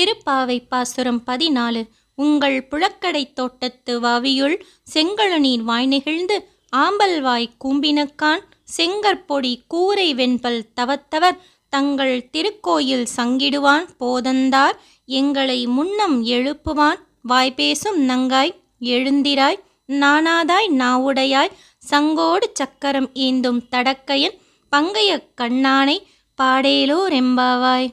திருப்பாவை பாசுரம் பதினாலு உங்கள் புழக்கடை தோட்டத்து வாவியுள் செங்கழு நீர் வாய் நெகிழ்ந்து ஆம்பல்வாய் கூம்பினக்கான் செங்கற்பொடி கூரை வெண்பல் தவத்தவர் தங்கள் திருக்கோயில் சங்கிடுவான் போதந்தார் எங்களை முன்னம் எழுப்புவான் வாய்பேசும் நங்காய் எழுந்திராய் நானாதாய் நாவுடையாய் சங்கோடு சக்கரம் ஈந்தும் தடக்கையன் பங்கைய கண்ணானை பாடேலோ ரெம்பாவாய்